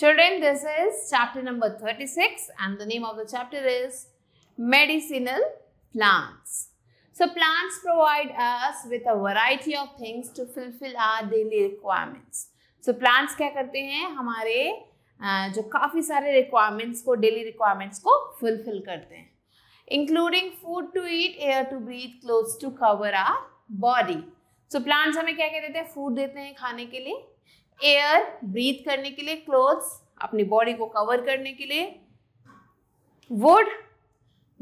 Children, this is chapter number 36 and the name of the chapter is Medicinal Plants. So plants provide us with a variety of things to fulfill our daily requirements. So plants kya karte hain hamare jo kafi sare requirements ko daily requirements ko fulfill karte hain including food to eat, air to breathe, clothes to cover our body. So plants hame kya क्या देते हैं food dete hain khane ke liye air breathe करने के लिए clothes अपनी body को cover करने के लिए वुड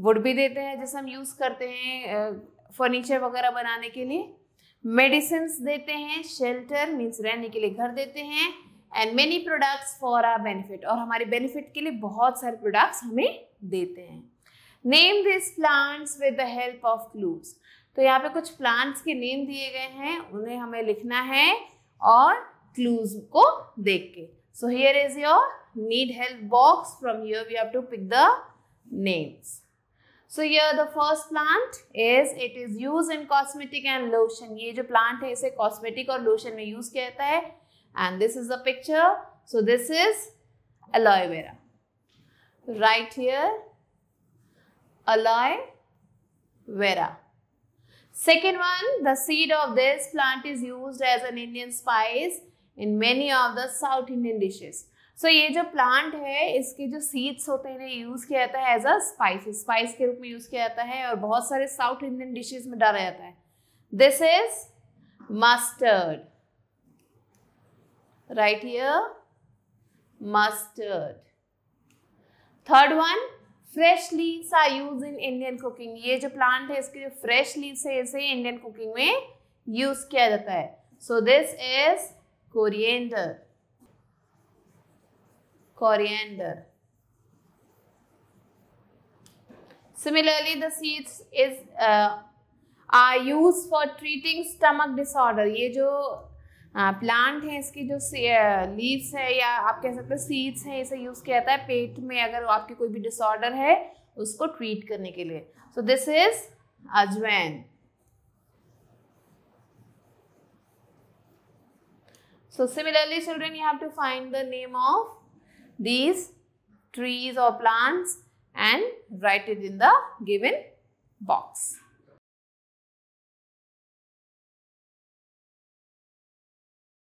वुड भी देते हैं जैसे हम यूज़ करते हैं फर्नीचर वगैरह बनाने के लिए मेडिसिन देते हैं शेल्टर मीन्स रहने के लिए घर देते हैं and many products for our benefit और हमारे बेनिफिट के लिए बहुत सारे प्रोडक्ट्स हमें देते हैं name this plants with the help of clues तो यहाँ पे कुछ प्लांट्स के नेम दिए गए हैं उन्हें हमें लिखना है और क्लूज को देख के so here is your need help box from your we have to pick the names so here the first plant is it is use in cosmetic and lotion ये जो प्लांट है इसे कॉस्मेटिक और lotion में use किया जाता है and this is the picture so this is aloe vera right here aloe vera second one the seed of this plant is use as an Indian spice in many of the South Indian dishes so ये जो plant है इसके जो seeds होते हैं use किया जाता है एज अ स्पाइस स्पाइस के रूप में यूज़ किया जाता है और बहुत सारे साउथ इंडियन डिशेज में डाला जाता है this is mustard right mustard third one fresh leaves are use in Indian cooking ये जो प्लांट है इसके जो फ्रेश लीव्स है इसे इंडियन कुकिंग में यूज किया जाता है so this is coriander coriander similarly the seeds is uh, are used for treating stomach disorder ये जो प्लांट uh, है इसकी जो लीव्स uh, है या आप कह सकते हैं सीड्स हैं इसे यूज़ किया जाता है पेट में अगर आपके कोई भी डिसऑर्डर है उसको ट्रीट करने के लिए so this is ajwain So similarly children you have to find the name of these trees or plants and write it in the given box.